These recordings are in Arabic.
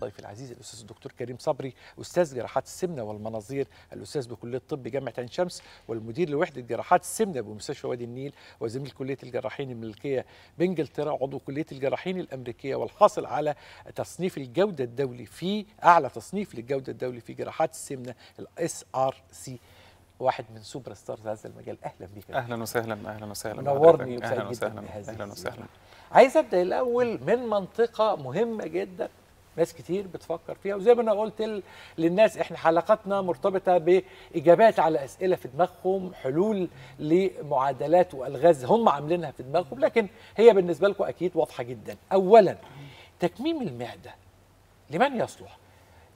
ضيفي العزيز الاستاذ الدكتور كريم صبري استاذ جراحات السمنه والمناظير الاستاذ بكليه الطب جامعه عين شمس والمدير لوحده جراحات السمنه بمستشفى وادي النيل وزميل كليه الجراحين الملكيه بانجلترا عضو كليه الجراحين الامريكيه والحاصل على تصنيف الجوده الدولي في اعلى تصنيف للجوده الدولي في جراحات السمنه الاس ار سي واحد من سوبر ستارز هذا المجال اهلا بيك اهلا وسهلا اهلا وسهلا نورني اهلا وسهلا اهلا وسهلا عايز ابدا الاول من منطقه مهمه جدا ناس كتير بتفكر فيها وزي ما انا قلت للناس احنا حلقاتنا مرتبطه باجابات على اسئله في دماغهم حلول لمعادلات والغاز هم عاملينها في دماغهم لكن هي بالنسبه لكم اكيد واضحه جدا اولا تكميم المعده لمن يصلح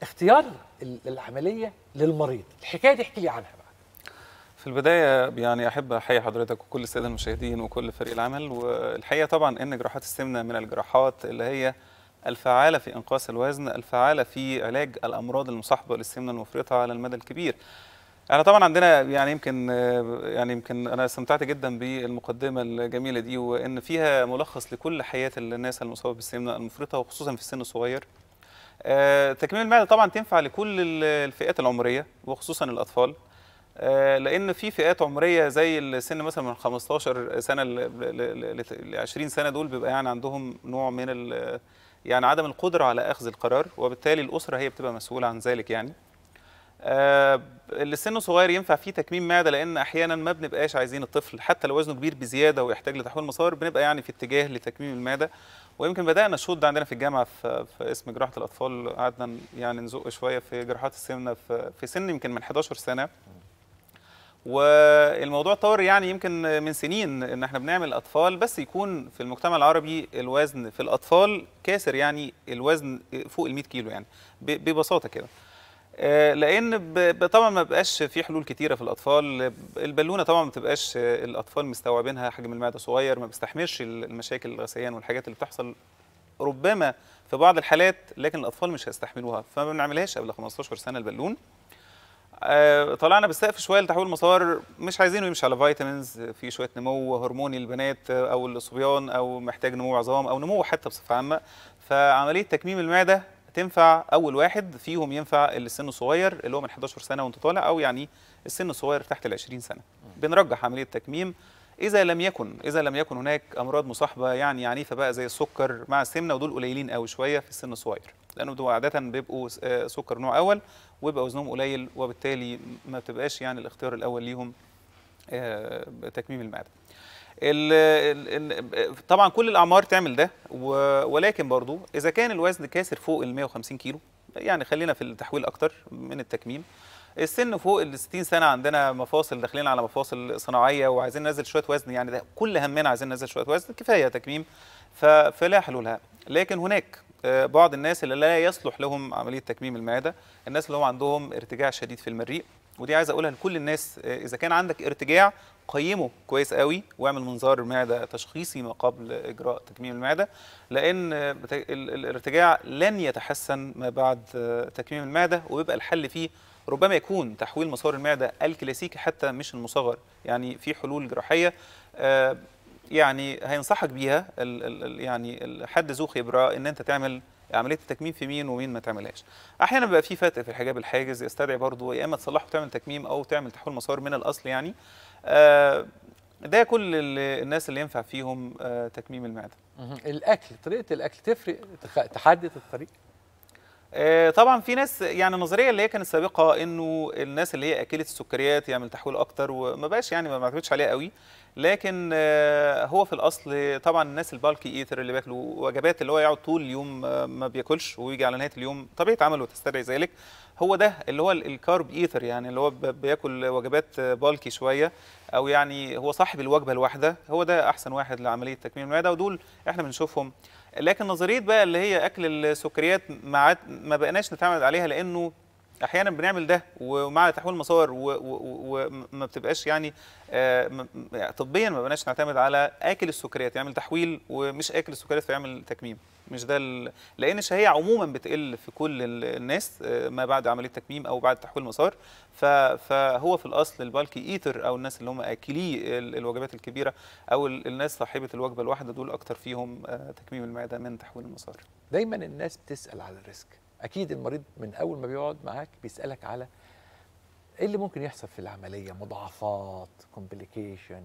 اختيار العمليه للمريض الحكايه دي احكي لي عنها بقى البداية يعني أحب أحيي حضرتك وكل السادة المشاهدين وكل فريق العمل والحقيقة طبعا إن جراحات السمنة من الجراحات اللي هي الفعالة في إنقاص الوزن الفعالة في علاج الأمراض المصاحبة للسمنة المفرطة على المدى الكبير احنا طبعا عندنا يعني يمكن يعني يمكن انا استمتعت جدا بالمقدمه الجميله دي وان فيها ملخص لكل حياه الناس المصابه بالسمنه المفرطه وخصوصا في السن الصغير آه، تكميم المعده طبعا تنفع لكل الفئات العمريه وخصوصا الاطفال آه، لان في فئات عمريه زي السن مثلا من 15 سنه ل 20 سنه دول بيبقى يعني عندهم نوع من يعني عدم القدره على اخذ القرار وبالتالي الاسره هي بتبقى مسؤوله عن ذلك يعني آه، اللي سنه صغير ينفع فيه تكميم معده لان احيانا ما بنبقاش عايزين الطفل حتى لو وزنه كبير بزياده ويحتاج لتحويل مسار بنبقى يعني في اتجاه لتكميم المعده ويمكن بدانا الشوط ده عندنا في الجامعه في, في اسم جراحه الاطفال قعدنا يعني نزق شويه في جراحات السمنه في, في سن يمكن من 11 سنه والموضوع اتطور يعني يمكن من سنين ان احنا بنعمل اطفال بس يكون في المجتمع العربي الوزن في الاطفال كاسر يعني الوزن فوق ال 100 كيلو يعني ببساطه كده آه، لان طبعا ما بقاش في حلول كتيره في الاطفال البالونه طبعا ما بتبقاش آه، الاطفال مستوعبينها حجم المعده صغير ما بيستحملش المشاكل الغثيان والحاجات اللي بتحصل ربما في بعض الحالات لكن الاطفال مش هيستحملوها فما بنعملهاش قبل 15 سنه البالون آه، طلعنا بالسقف شويه لتحويل المسار مش عايزينه يمشي على فيتامينز في شويه نمو هرموني للبنات او الصبيان او محتاج نمو عظام او نمو حتى بصفه عامه فعمليه تكميم المعده تنفع اول واحد فيهم ينفع اللي سنه صغير اللي هو من 11 سنه وانت طالع او يعني السن الصغير تحت ال 20 سنه بنرجح عمليه التكميم اذا لم يكن اذا لم يكن هناك امراض مصاحبه يعني عنيفه بقى زي السكر مع السمنه ودول قليلين قوي شويه في السن الصغير لانه دول عاده بيبقوا آه، سكر نوع اول ويبقى وزنهم قليل وبالتالي ما بتبقاش يعني الاختيار الاول ليهم آه، تكميم المعده طبعا كل الاعمار تعمل ده ولكن برضو اذا كان الوزن كاسر فوق ال 150 كيلو يعني خلينا في التحويل اكتر من التكميم السن فوق ال 60 سنه عندنا مفاصل داخلين على مفاصل صناعيه وعايزين ننزل شويه وزن يعني ده كل همنا عايزين ننزل شويه وزن كفايه تكميم فلا حلولها لكن هناك آه، بعض الناس اللي لا يصلح لهم عمليه تكميم المعده الناس اللي هم عندهم ارتجاع شديد في المريء ودي عايز اقولها لكل الناس آه، اذا كان عندك ارتجاع قيمه كويس قوي واعمل منظار معده تشخيصي ما قبل اجراء تكميم المعده لان آه، الارتجاع لن يتحسن ما بعد تكميم المعده وبيبقى الحل فيه ربما يكون تحويل مسار المعده الكلاسيكي حتى مش المصغر يعني في حلول جراحيه يعني هينصحك بيها الـ الـ يعني حد ذو خبره ان انت تعمل عمليه التكميم في مين ومين ما تعملهاش احيانا بيبقى في فتق في الحجاب الحاجز يستدعي برضه يا اما تصلحه وتعمل تكميم او تعمل تحويل مسار من الاصل يعني آه ده كل الناس اللي ينفع فيهم آه تكميم المعده الاكل طريقه الاكل تفرق تحدد الطريق آه، طبعا في ناس يعني النظريه اللي هي كانت سابقه انه الناس اللي هي اكلت السكريات يعمل تحويل اكتر وما بقاش يعني ما بعتمدش عليها قوي لكن آه، هو في الاصل طبعا الناس البالكي ايتر اللي بياكلوا وجبات اللي هو يقعد طول اليوم ما بياكلش ويجي على نهايه اليوم طبيعه عمله تستدعي ذلك هو ده اللي هو الكارب ايتر يعني اللي هو بياكل وجبات بالكي شويه او يعني هو صاحب الوجبه الواحده هو ده احسن واحد لعمليه تكميم المعده ودول احنا بنشوفهم لكن نظريه بقى اللي هي اكل السكريات ما بقناش نتعامل عليها لانه احيانا بنعمل ده ومع تحويل المصور وما بتبقاش يعني آه، طبيا ما بقناش نعتمد على اكل السكريات يعمل تحويل ومش اكل السكريات فيعمل تكميم مش ده لان الشهيه عموما بتقل في كل الناس آه، ما بعد عمليه تكميم او بعد تحويل مسار فهو في الاصل البالكي ايتر او الناس اللي هم اكلي الوجبات الكبيره او الناس صاحبه الوجبه الواحده دول اكتر فيهم آه، تكميم المعده من تحويل المسار دايما الناس بتسال على الريسك اكيد المريض من اول ما بيقعد معاك بيسالك على ايه اللي ممكن يحصل في العمليه مضاعفات كومبليكيشن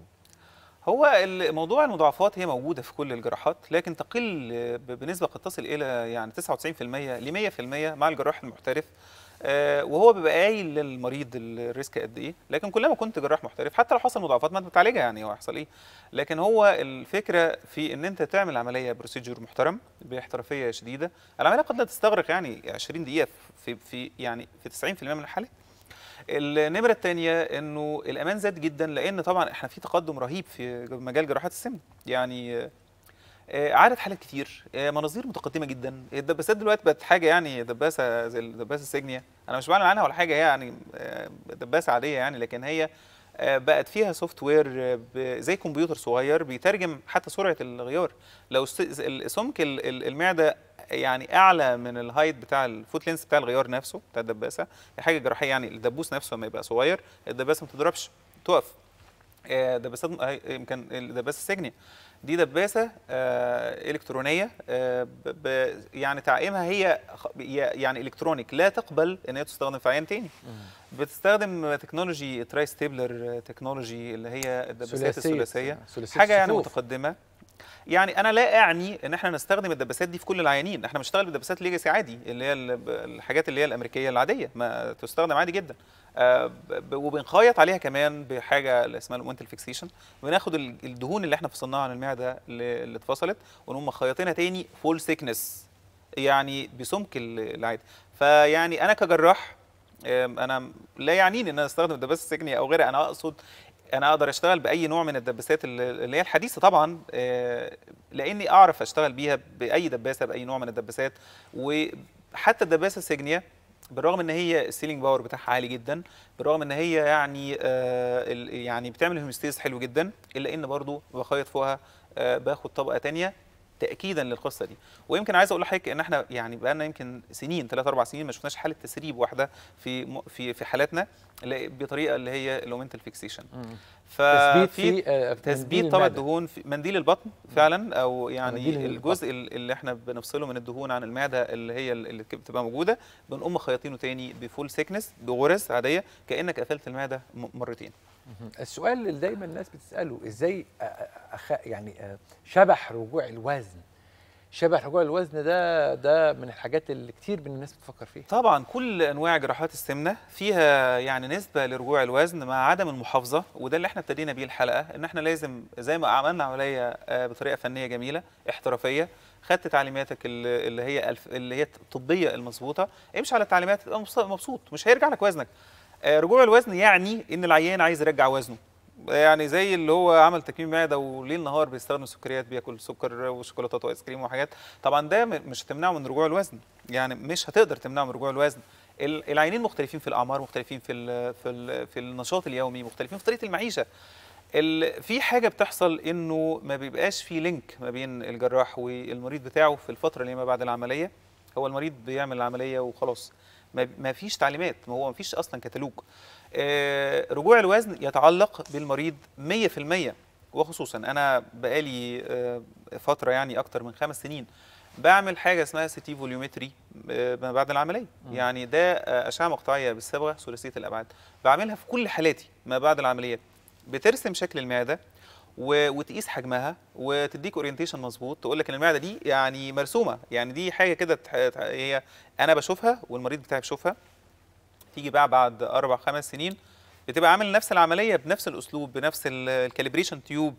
هو موضوع المضاعفات هي موجوده في كل الجراحات لكن تقل بنسبه قد تصل الى يعني 99% ل 100% مع الجراح المحترف آه، وهو بيبقى قايل للمريض الريسك قد ايه لكن كلما كنت جراح محترف حتى لو حصل مضاعفات ما انت بتعالجها يعني هو هيحصل ايه لكن هو الفكره في ان انت تعمل عمليه بروسيجر محترم باحترافيه شديده العمليه قد لا تستغرق يعني 20 دقيقه في في يعني في 90% من الحالات النمره الثانيه انه الامان زاد جدا لان طبعا احنا في تقدم رهيب في مجال جراحات السمن يعني آه، عارض حالات كتير آه، مناظير متقدمه جدا الدباسات دلوقتي بقت حاجه يعني دباسه زي الدباسه السجنيه انا مش بعلم عنها ولا حاجه هي يعني آه، دباسه عاديه يعني لكن هي بقت فيها سوفت وير زي كمبيوتر صغير بيترجم حتى سرعه الغيار لو سمك المعده يعني اعلى من الهايت بتاع الفوت لينس بتاع الغيار نفسه بتاع الدباسه حاجه جراحيه يعني الدبوس نفسه لما يبقى صغير الدباسه ما تضربش تقف آه، دباسات آه، يمكن دباسه السجني دي دباسه آه، الكترونيه يعني تعقيمها هي يعني الكترونيك لا تقبل ان هي تستخدم في عيان تاني بتستخدم تكنولوجي تراي ستيبلر تكنولوجي اللي هي الدباسات الثلاثيه حاجه يعني متقدمه يعني انا لا اعني ان احنا نستخدم الدباسات دي في كل العيانين احنا بنشتغل بدباسات ليجاسي عادي اللي هي الحاجات اللي هي الامريكيه العاديه ما تستخدم عادي جدا آه، وبنخيط عليها كمان بحاجه اللي اسمها المونت فيكسيشن بناخد الدهون اللي احنا فصلناها عن المعده اللي اتفصلت ونقوم مخيطينها تاني فول سيكنس يعني بسمك العادي فيعني انا كجراح انا لا يعنيني ان انا استخدم الدباس السكني او غيره انا اقصد انا اقدر اشتغل باي نوع من الدباسات اللي هي الحديثه طبعا آه، لاني اعرف اشتغل بيها باي دباسه باي نوع من الدباسات وحتى الدباسه السجنيه بالرغم ان هي السيلينج باور بتاعها عالي جدا بالرغم ان هي يعني آه، يعني بتعمل هيمستيز حلو جدا الا ان برضو بخيط فوقها آه، باخد طبقه تانية تاكيدا للقصه دي ويمكن عايز اقول لحضرتك ان احنا يعني بقى لنا يمكن سنين ثلاث اربع سنين ما شفناش حاله تسريب واحده في في في حالاتنا بطريقه اللي هي الاومنتال فيكسيشن ففي آه، تثبيت طبعا الدهون في منديل البطن فعلا او يعني الجزء البطن. اللي احنا بنفصله من الدهون عن المعده اللي هي اللي بتبقى موجوده بنقوم خياطينه تاني بفول سيكنس بغرز عاديه كانك قفلت المعده مرتين السؤال اللي دايما الناس بتساله ازاي أخ... يعني شبح رجوع الوزن شبح رجوع الوزن ده ده من الحاجات اللي كتير من الناس بتفكر فيها طبعا كل انواع جراحات السمنه فيها يعني نسبه لرجوع الوزن مع عدم المحافظه وده اللي احنا ابتدينا بيه الحلقه ان احنا لازم زي ما عملنا عمليه آه، بطريقه فنيه جميله احترافيه خدت تعليماتك اللي هي اللي هي الطبيه المظبوطه امشي على التعليمات تبقى مبسوط مش هيرجع لك وزنك آه، رجوع الوزن يعني ان العيان عايز يرجع وزنه يعني زي اللي هو عمل تكميم معده وليل نهار بيستخدم سكريات بياكل سكر وشوكولاتات وايس كريم وحاجات طبعا ده مش هتمنعه من رجوع الوزن يعني مش هتقدر تمنعه من رجوع الوزن العينين مختلفين في الاعمار مختلفين في الـ في الـ في النشاط اليومي مختلفين في طريقه المعيشه في حاجه بتحصل انه ما بيبقاش في لينك ما بين الجراح والمريض بتاعه في الفتره اللي ما بعد العمليه هو المريض بيعمل العمليه وخلاص ما فيش تعليمات ما هو ما فيش اصلا كتالوج آه، رجوع الوزن يتعلق بالمريض 100% وخصوصا انا بقالي آه، فتره يعني اكتر من خمس سنين بعمل حاجه اسمها سيتي فوليومتري آه، ما بعد العمليه يعني ده اشعه مقطعيه بالصبغه ثلاثيه الابعاد بعملها في كل حالاتي ما بعد العمليات بترسم شكل المعده وتقيس حجمها وتديك اورينتيشن مظبوط تقول لك ان المعده دي يعني مرسومه يعني دي حاجه كده هي انا بشوفها والمريض بتاعي بيشوفها تيجي بقى بعد اربع خمس سنين بتبقى عامل نفس العمليه بنفس الاسلوب بنفس الكاليبريشن تيوب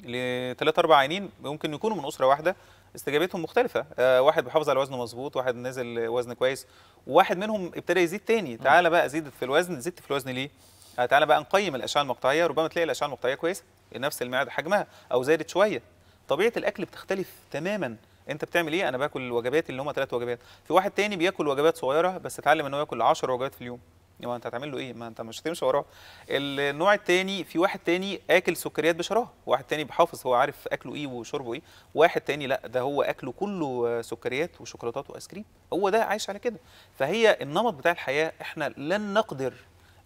لثلاث اربع عينين ممكن يكونوا من اسره واحده استجابتهم مختلفه آه واحد بيحافظ على وزنه مظبوط واحد نازل وزن كويس وواحد منهم ابتدى يزيد تاني تعالى بقى زيد في الوزن زدت في الوزن ليه آه، تعالى بقى نقيم الاشعه المقطعيه ربما تلاقي الاشعه المقطعيه كويسه نفس المعده حجمها او زادت شويه طبيعه الاكل بتختلف تماما انت بتعمل ايه انا باكل الوجبات اللي هم ثلاث وجبات في واحد تاني بياكل وجبات صغيره بس اتعلم ان هو ياكل 10 وجبات في اليوم ما انت هتعمل له ايه ما انت مش هتمشي وراه النوع الثاني في واحد تاني اكل سكريات بشراهه واحد تاني بحافظ هو عارف اكله ايه وشربه ايه واحد تاني لا ده هو اكله كله سكريات وشوكولاتات وايس كريم هو ده عايش على كده فهي النمط بتاع الحياه احنا لن نقدر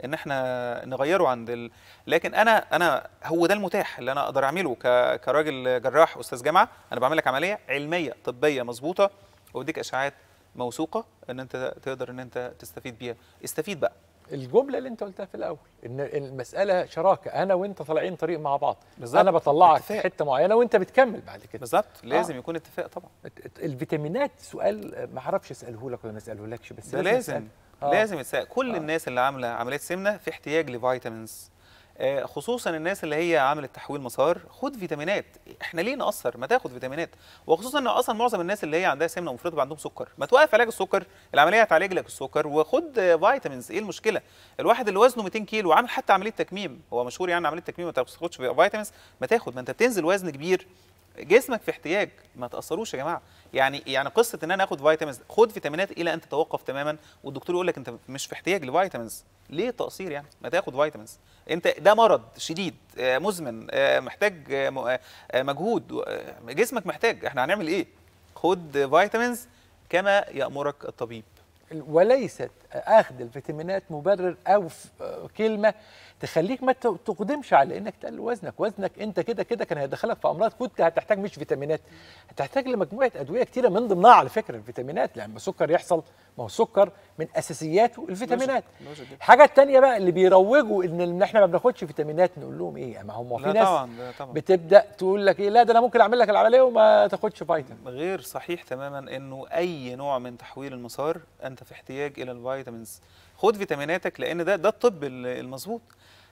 ان احنا نغيره عند ال... لكن انا انا هو ده المتاح اللي انا اقدر اعمله ك... كراجل جراح استاذ جامعه انا بعمل لك عمليه علميه طبيه مظبوطه واديك اشعاعات موثوقه ان انت تقدر ان انت تستفيد بيها استفيد بقى الجمله اللي انت قلتها في الاول ان المساله شراكه انا وانت طالعين طريق مع بعض بالزبط. انا بطلعك اتفاق. حته معينه وانت بتكمل بعد كده بالظبط آه. لازم آه. يكون اتفاق طبعا الفيتامينات سؤال ما اعرفش اساله لك ولا ما اسالهولكش بس ده لازم, لازم. آه. لازم يتساق كل آه. الناس اللي عامله عمليات سمنه في احتياج لفيتامينز آه، خصوصا الناس اللي هي عملت تحويل مسار خد فيتامينات احنا ليه نقصر ما تاخد فيتامينات وخصوصا ان اصلا معظم الناس اللي هي عندها سمنه مفرطه وعندهم عندهم سكر ما توقف علاج السكر العمليه هتعالج لك السكر وخد فيتامينز ايه المشكله الواحد اللي وزنه 200 كيلو وعامل حتى عمليه تكميم هو مشهور يعني عمليه تكميم ما تاخدش فيتامينز ما تاخد ما انت بتنزل وزن كبير جسمك في احتياج ما تاثروش يا جماعه يعني يعني قصه ان انا اخد فيتامينز خد فيتامينات الى ان تتوقف تماما والدكتور يقول لك انت مش في احتياج لفيتامينز ليه تقصير يعني ما تاخد فيتامينز انت ده مرض شديد آه، مزمن آه، محتاج آه، مجهود جسمك محتاج احنا هنعمل ايه خد فيتامينز كما يامرك الطبيب وليست اخذ الفيتامينات مبرر او كلمه تخليك ما تقدمش على انك تقلل وزنك وزنك انت كده كده كان هيدخلك في امراض كنت هتحتاج مش فيتامينات هتحتاج لمجموعه ادويه كتيره من ضمنها على فكره الفيتامينات لما السكر يحصل ما هو السكر من اساسياته الفيتامينات حاجة الثانيه بقى اللي بيروجوا ان احنا ما بناخدش فيتامينات نقول لهم ايه ما هم في ناس طبعا طبعا. بتبدا تقول لك ايه لا ده انا ممكن اعمل لك العمليه وما تاخدش فيتامين غير صحيح تماما انه اي نوع من تحويل المسار انت في احتياج الى الفيتامين فيتامينز خد فيتاميناتك لان ده ده الطب المظبوط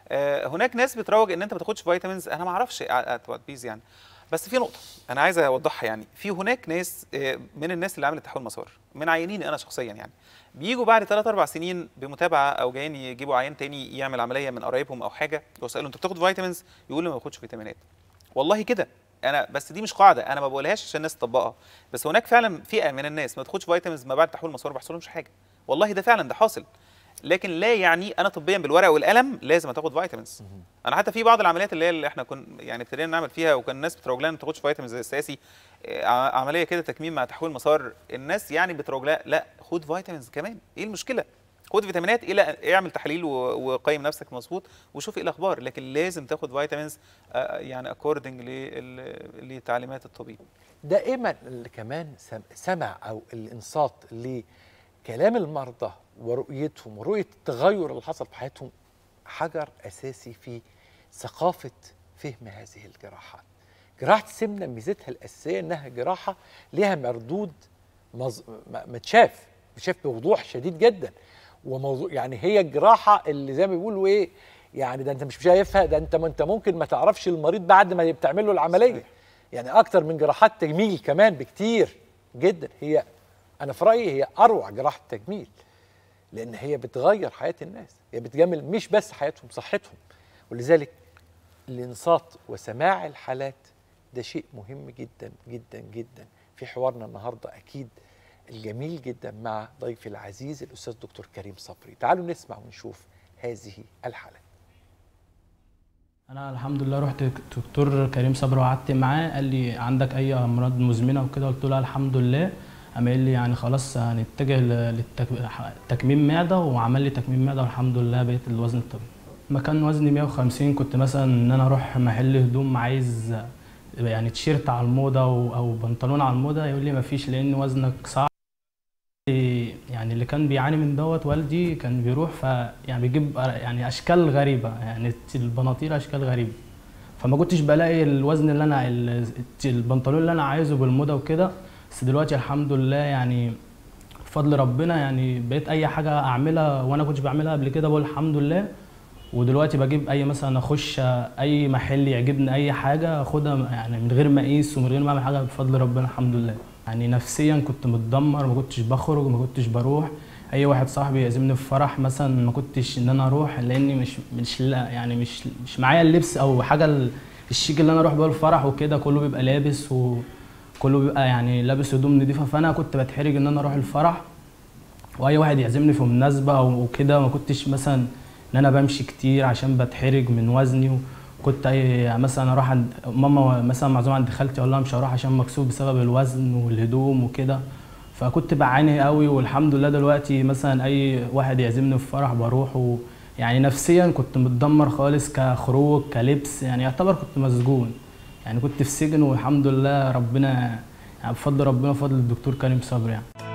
آه، هناك ناس بتروج ان انت ما تاخدش فيتامينز انا ما اعرفش بيز آه، آه، يعني بس في نقطه انا عايز اوضحها يعني في هناك ناس من الناس اللي عملت تحول مسار من عيانيني انا شخصيا يعني بيجوا بعد 3 4 سنين بمتابعه او جايين يجيبوا عيان تاني يعمل عمليه من قرايبهم او حاجه واساله انت بتاخد فيتامينز يقول لي ما باخدش فيتامينات والله كده انا بس دي مش قاعده انا ما بقولهاش عشان الناس تطبقها بس هناك فعلا فئه من الناس ما تاخدش فيتامينز ما بعد تحول مسار ما بحصلهمش حاجه والله ده فعلا ده حاصل لكن لا يعني انا طبيا بالورقه والقلم لازم تاخد فيتامينز انا حتى في بعض العمليات اللي هي اللي احنا كنا يعني ابتدينا نعمل فيها وكان الناس بتروج لها ما تاخدش فيتامينز الاساسي آه، عمليه كده تكميم مع تحويل مسار الناس يعني بتروج لها لا خد فيتامينز كمان ايه المشكله خد فيتامينات الى اعمل تحليل وقيم نفسك مظبوط وشوف ايه الاخبار لكن لازم تاخد فيتامينز آه، يعني اكوردنج لتعليمات الطبيب دائما كمان سمع او الانصات ل كلام المرضى ورؤيتهم ورؤيه التغير اللي حصل في حياتهم حجر اساسي في ثقافه فهم هذه الجراحات. جراحه السمنه ميزتها الاساسيه انها جراحه لها مردود مز... متشاف متشاف بوضوح شديد جدا وموضوع يعني هي الجراحه اللي زي ما بيقولوا ايه يعني ده انت مش شايفها ده انت ما انت ممكن ما تعرفش المريض بعد ما بتعمل له العمليه يعني اكتر من جراحات تجميل كمان بكتير جدا هي انا في رايي هي اروع جراحه تجميل لان هي بتغير حياه الناس هي بتجمل مش بس حياتهم صحتهم ولذلك الانصات وسماع الحالات ده شيء مهم جدا جدا جدا في حوارنا النهارده اكيد الجميل جدا مع ضيفي العزيز الاستاذ دكتور كريم صبري تعالوا نسمع ونشوف هذه الحاله انا الحمد لله رحت دكتور كريم صبري وقعدت معاه قال لي عندك اي امراض مزمنه وكده قلت له الحمد لله قام لي يعني خلاص هنتجه لتكميم معده وعمل لي تكميم معده والحمد لله بقيت الوزن الطبيعي مكان وزني 150 كنت مثلا ان انا اروح محل هدوم عايز يعني تيشيرت على الموضه او بنطلون على الموضه يقول لي مفيش لان وزنك صعب يعني اللي كان بيعاني من دوت والدي كان بيروح ف يعني بيجيب يعني اشكال غريبه يعني البناطيل اشكال غريبه فما كنتش بلاقي الوزن اللي انا البنطلون اللي انا عايزه بالموضه وكده بس دلوقتي الحمد لله يعني بفضل ربنا يعني بقيت اي حاجه اعملها وانا كنتش بعملها قبل كده بقول الحمد لله ودلوقتي بجيب اي مثلا اخش اي محل يعجبني اي حاجه اخدها يعني من غير ما اقيس ومن غير ما اعمل حاجه بفضل ربنا الحمد لله يعني نفسيا كنت متدمر ما كنتش بخرج ما كنتش بروح اي واحد صاحبي يعزمني في فرح مثلا ما كنتش ان انا اروح لاني مش مش لا يعني مش مش معايا اللبس او حاجه الشيك اللي انا اروح بيه الفرح وكده كله بيبقى لابس و كله بيبقى يعني لابس هدوم نضيفه فانا كنت بتحرج ان انا اروح الفرح واي واحد يعزمني في مناسبه وكده ما كنتش مثلا ان انا بمشي كتير عشان بتحرج من وزني وكنت اي يعني مثلا اروح عند ماما مثلا معزومه عند خالتي اقول لها مش هروح عشان مكسوف بسبب الوزن والهدوم وكده فكنت بعاني قوي والحمد لله دلوقتي مثلا اي واحد يعزمني في فرح بروح يعني نفسيا كنت متدمر خالص كخروج كلبس يعني يعتبر كنت مسجون يعني كنت في سجن والحمد لله ربنا يعني بفضل ربنا وفضل الدكتور كريم صبري يعني